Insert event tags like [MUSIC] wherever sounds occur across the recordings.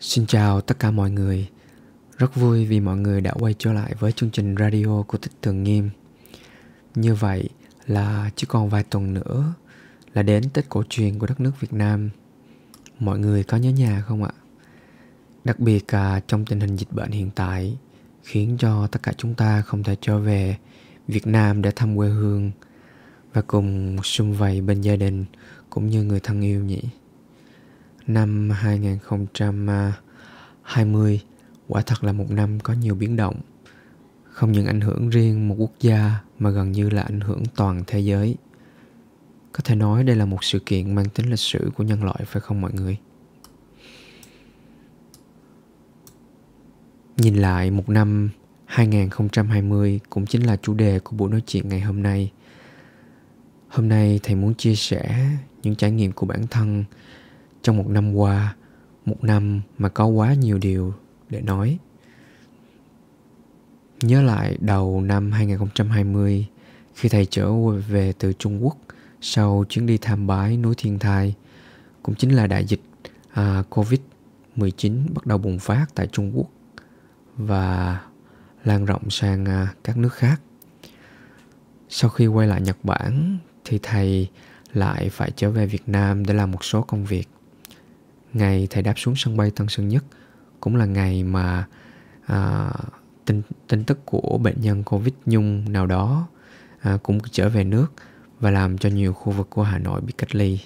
Xin chào tất cả mọi người. Rất vui vì mọi người đã quay trở lại với chương trình radio của Thích Thường Nghiêm. Như vậy là chỉ còn vài tuần nữa là đến Tết cổ truyền của đất nước Việt Nam. Mọi người có nhớ nhà không ạ? Đặc biệt à, trong tình hình dịch bệnh hiện tại khiến cho tất cả chúng ta không thể trở về Việt Nam để thăm quê hương và cùng xung vầy bên gia đình cũng như người thân yêu nhỉ. Năm 2020 quả thật là một năm có nhiều biến động. Không những ảnh hưởng riêng một quốc gia mà gần như là ảnh hưởng toàn thế giới. Có thể nói đây là một sự kiện mang tính lịch sử của nhân loại phải không mọi người? Nhìn lại một năm 2020 cũng chính là chủ đề của buổi nói chuyện ngày hôm nay. Hôm nay thầy muốn chia sẻ những trải nghiệm của bản thân trong một năm qua một năm mà có quá nhiều điều để nói nhớ lại đầu năm 2020 khi thầy trở về từ Trung Quốc sau chuyến đi tham bái núi Thiên Thai cũng chính là đại dịch à, Covid-19 bắt đầu bùng phát tại Trung Quốc và lan rộng sang à, các nước khác. Sau khi quay lại Nhật Bản thì thầy lại phải trở về Việt Nam để làm một số công việc ngày thầy đáp xuống sân bay Tân Sơn Nhất cũng là ngày mà à, tin tin tức của bệnh nhân Covid Nhung nào đó à, cũng trở về nước và làm cho nhiều khu vực của Hà Nội bị cách ly.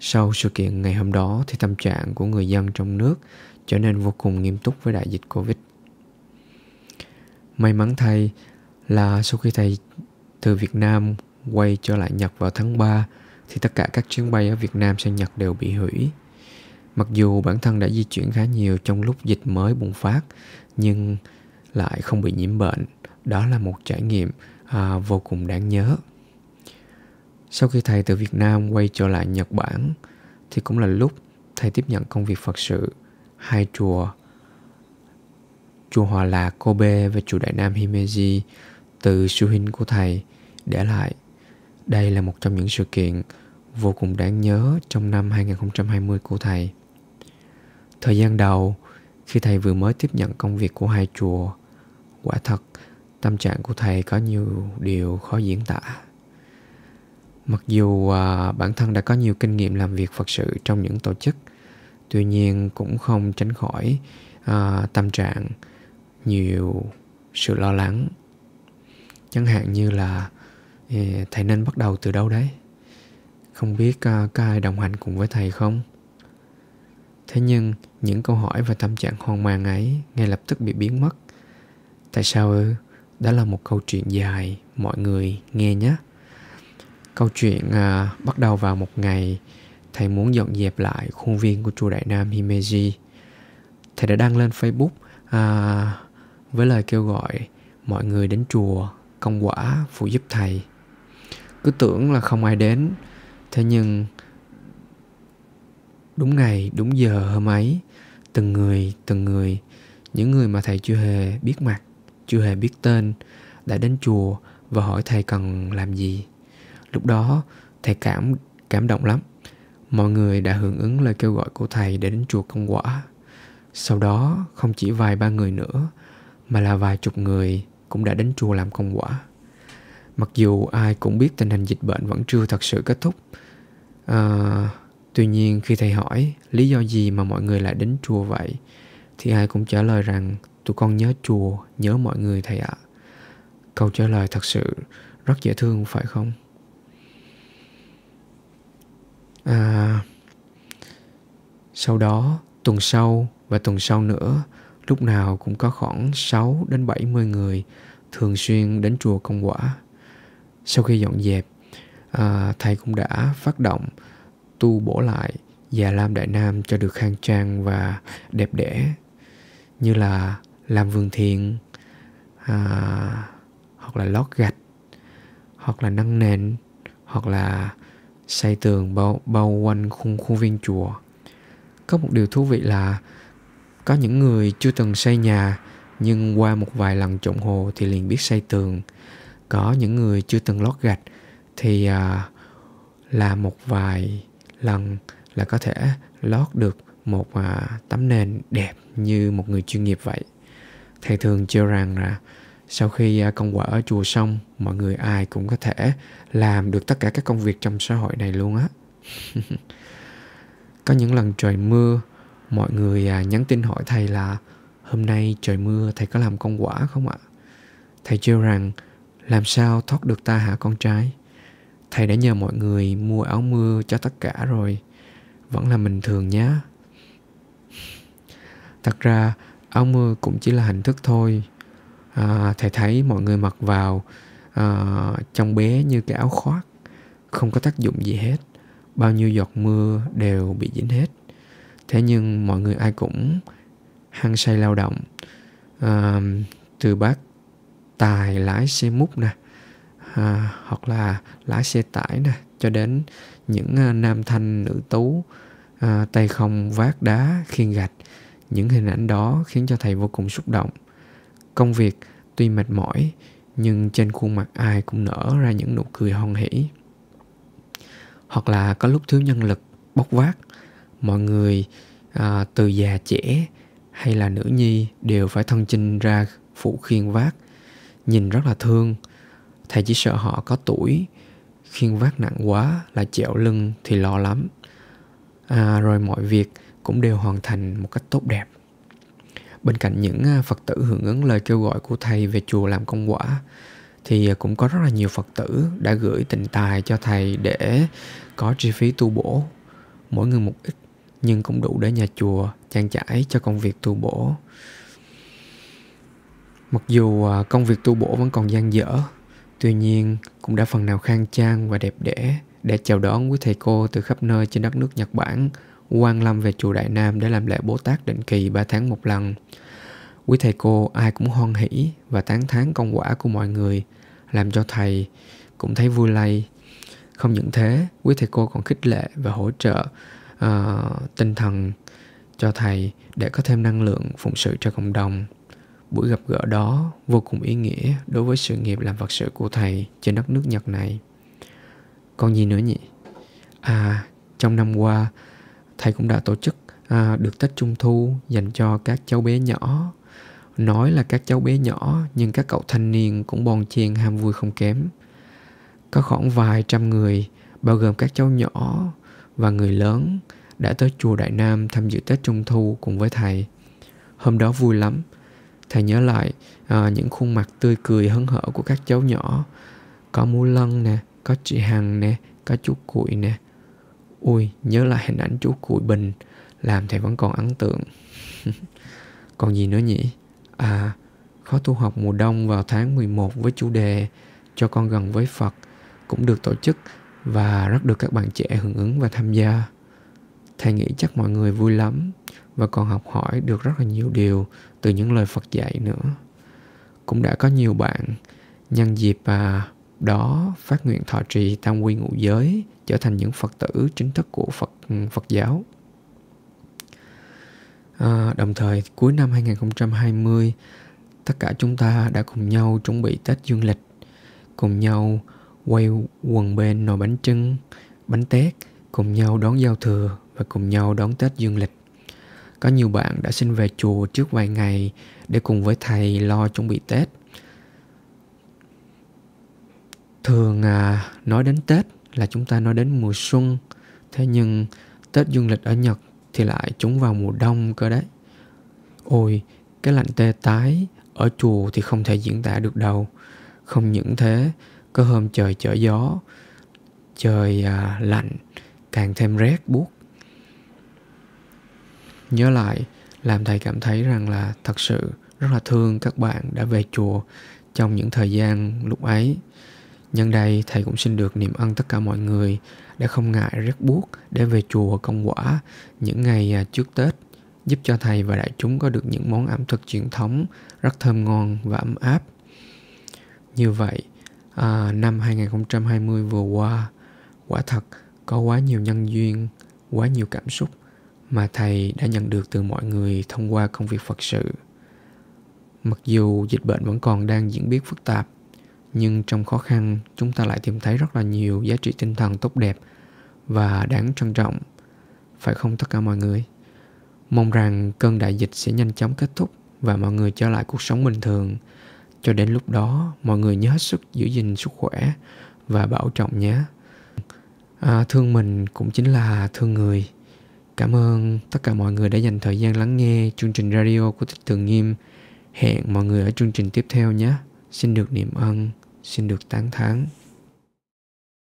Sau sự kiện ngày hôm đó thì tâm trạng của người dân trong nước trở nên vô cùng nghiêm túc với đại dịch Covid. May mắn thay là sau khi thầy từ Việt Nam quay trở lại Nhật vào tháng 3 thì tất cả các chuyến bay ở Việt Nam sang Nhật đều bị hủy. Mặc dù bản thân đã di chuyển khá nhiều trong lúc dịch mới bùng phát, nhưng lại không bị nhiễm bệnh. Đó là một trải nghiệm à, vô cùng đáng nhớ. Sau khi thầy từ Việt Nam quay trở lại Nhật Bản, thì cũng là lúc thầy tiếp nhận công việc Phật sự hai chùa chùa Hòa Lạc Kobe và chùa Đại Nam Himeji từ sư huynh của thầy để lại. Đây là một trong những sự kiện vô cùng đáng nhớ trong năm 2020 của thầy. Thời gian đầu, khi thầy vừa mới tiếp nhận công việc của hai chùa, quả thật tâm trạng của thầy có nhiều điều khó diễn tả. Mặc dù à, bản thân đã có nhiều kinh nghiệm làm việc Phật sự trong những tổ chức, tuy nhiên cũng không tránh khỏi à, tâm trạng nhiều sự lo lắng. Chẳng hạn như là thầy nên bắt đầu từ đâu đấy? Không biết à, có ai đồng hành cùng với thầy không? Thế nhưng những câu hỏi và tâm trạng hoang mang ấy ngay lập tức bị biến mất tại sao ư đó là một câu chuyện dài mọi người nghe nhé câu chuyện à, bắt đầu vào một ngày thầy muốn dọn dẹp lại khuôn viên của chùa đại nam himeji thầy đã đăng lên facebook à, với lời kêu gọi mọi người đến chùa công quả phụ giúp thầy cứ tưởng là không ai đến thế nhưng đúng ngày đúng giờ hôm ấy từng người từng người những người mà thầy chưa hề biết mặt chưa hề biết tên đã đến chùa và hỏi thầy cần làm gì lúc đó thầy cảm cảm động lắm mọi người đã hưởng ứng lời kêu gọi của thầy để đến chùa công quả sau đó không chỉ vài ba người nữa mà là vài chục người cũng đã đến chùa làm công quả mặc dù ai cũng biết tình hình dịch bệnh vẫn chưa thật sự kết thúc à, Tuy nhiên khi thầy hỏi lý do gì mà mọi người lại đến chùa vậy thì ai cũng trả lời rằng tụi con nhớ chùa, nhớ mọi người thầy ạ. À. Câu trả lời thật sự rất dễ thương phải không? À, sau đó, tuần sau và tuần sau nữa, lúc nào cũng có khoảng 6 đến 70 người thường xuyên đến chùa Công Quả. Sau khi dọn dẹp, à, thầy cũng đã phát động tu bổ lại già lam đại nam cho được khang trang và đẹp đẽ như là làm vườn thiện à, hoặc là lót gạch hoặc là nâng nền hoặc là xây tường bao bao quanh khung khu viên chùa có một điều thú vị là có những người chưa từng xây nhà nhưng qua một vài lần trộn hồ thì liền biết xây tường có những người chưa từng lót gạch thì à, là một vài lần là có thể lót được một à, tấm nền đẹp như một người chuyên nghiệp vậy thầy thường trêu rằng là sau khi à, công quả ở chùa xong mọi người ai cũng có thể làm được tất cả các công việc trong xã hội này luôn á [LAUGHS] có những lần trời mưa mọi người à, nhắn tin hỏi thầy là hôm nay trời mưa thầy có làm công quả không ạ thầy trêu rằng làm sao thoát được ta hả con trai thầy đã nhờ mọi người mua áo mưa cho tất cả rồi vẫn là mình thường nhé thật ra áo mưa cũng chỉ là hình thức thôi à, thầy thấy mọi người mặc vào à, trong bé như cái áo khoác không có tác dụng gì hết bao nhiêu giọt mưa đều bị dính hết thế nhưng mọi người ai cũng hăng say lao động à, từ bác tài lái xe múc nè à, hoặc là lái xe tải nè cho đến những à, nam thanh nữ tú à, tay không vác đá khiên gạch những hình ảnh đó khiến cho thầy vô cùng xúc động công việc tuy mệt mỏi nhưng trên khuôn mặt ai cũng nở ra những nụ cười hon hỉ hoặc là có lúc thiếu nhân lực bốc vác mọi người à, từ già trẻ hay là nữ nhi đều phải thân chinh ra phụ khiên vác nhìn rất là thương Thầy chỉ sợ họ có tuổi, khiêng vác nặng quá là chẹo lưng thì lo lắm. À, rồi mọi việc cũng đều hoàn thành một cách tốt đẹp. Bên cạnh những à, Phật tử hưởng ứng lời kêu gọi của thầy về chùa làm công quả, thì cũng có rất là nhiều Phật tử đã gửi tình tài cho thầy để có chi phí tu bổ, mỗi người một ít nhưng cũng đủ để nhà chùa trang trải cho công việc tu bổ. Mặc dù à, công việc tu bổ vẫn còn gian dở, Tuy nhiên, cũng đã phần nào khang trang và đẹp đẽ để chào đón quý thầy cô từ khắp nơi trên đất nước Nhật Bản quan lâm về chùa Đại Nam để làm lễ Bố Tát định kỳ 3 tháng một lần. Quý thầy cô ai cũng hoan hỷ và tán thán công quả của mọi người, làm cho thầy cũng thấy vui lây. Không những thế, quý thầy cô còn khích lệ và hỗ trợ uh, tinh thần cho thầy để có thêm năng lượng phụng sự cho cộng đồng. Buổi gặp gỡ đó vô cùng ý nghĩa đối với sự nghiệp làm vật sự của thầy trên đất nước Nhật này. Còn gì nữa nhỉ? À, trong năm qua, thầy cũng đã tổ chức à, được Tết Trung Thu dành cho các cháu bé nhỏ. Nói là các cháu bé nhỏ, nhưng các cậu thanh niên cũng bon chen ham vui không kém. Có khoảng vài trăm người, bao gồm các cháu nhỏ và người lớn, đã tới chùa Đại Nam tham dự Tết Trung Thu cùng với thầy. Hôm đó vui lắm, thầy nhớ lại à, những khuôn mặt tươi cười hân hở của các cháu nhỏ có mú lân nè có chị hằng nè có chú cuội nè ui nhớ lại hình ảnh chú cuội bình làm thầy vẫn còn ấn tượng [LAUGHS] còn gì nữa nhỉ à khóa tu học mùa đông vào tháng 11 với chủ đề cho con gần với Phật cũng được tổ chức và rất được các bạn trẻ hưởng ứng và tham gia. Thầy nghĩ chắc mọi người vui lắm và còn học hỏi được rất là nhiều điều từ những lời Phật dạy nữa. Cũng đã có nhiều bạn nhân dịp à, đó phát nguyện thọ trì tam quy ngũ giới trở thành những Phật tử chính thức của Phật ừ, Phật giáo. À, đồng thời cuối năm 2020 tất cả chúng ta đã cùng nhau chuẩn bị Tết dương lịch, cùng nhau quay quần bên nồi bánh trưng, bánh tét, cùng nhau đón giao thừa và cùng nhau đón Tết dương lịch. Có nhiều bạn đã xin về chùa trước vài ngày để cùng với thầy lo chuẩn bị Tết. Thường à, nói đến Tết là chúng ta nói đến mùa xuân, thế nhưng Tết dương lịch ở Nhật thì lại trúng vào mùa đông cơ đấy. Ôi, cái lạnh tê tái ở chùa thì không thể diễn tả được đâu. Không những thế, có hôm trời chở gió, trời à, lạnh càng thêm rét buốt Nhớ lại, làm thầy cảm thấy rằng là thật sự rất là thương các bạn đã về chùa trong những thời gian lúc ấy. Nhân đây, thầy cũng xin được niệm ân tất cả mọi người đã không ngại rất buốt để về chùa công quả những ngày à, trước Tết, giúp cho thầy và đại chúng có được những món ẩm thực truyền thống rất thơm ngon và ấm áp. Như vậy, à, năm 2020 vừa qua, quả thật có quá nhiều nhân duyên, quá nhiều cảm xúc mà thầy đã nhận được từ mọi người thông qua công việc Phật sự. Mặc dù dịch bệnh vẫn còn đang diễn biến phức tạp, nhưng trong khó khăn chúng ta lại tìm thấy rất là nhiều giá trị tinh thần tốt đẹp và đáng trân trọng. Phải không tất cả mọi người? Mong rằng cơn đại dịch sẽ nhanh chóng kết thúc và mọi người trở lại cuộc sống bình thường. Cho đến lúc đó, mọi người nhớ hết sức giữ gìn sức khỏe và bảo trọng nhé. À, thương mình cũng chính là thương người Cảm ơn tất cả mọi người đã dành thời gian lắng nghe chương trình radio của Thích Tường Nghiêm. Hẹn mọi người ở chương trình tiếp theo nhé. Xin được niệm ân, xin được tán thán.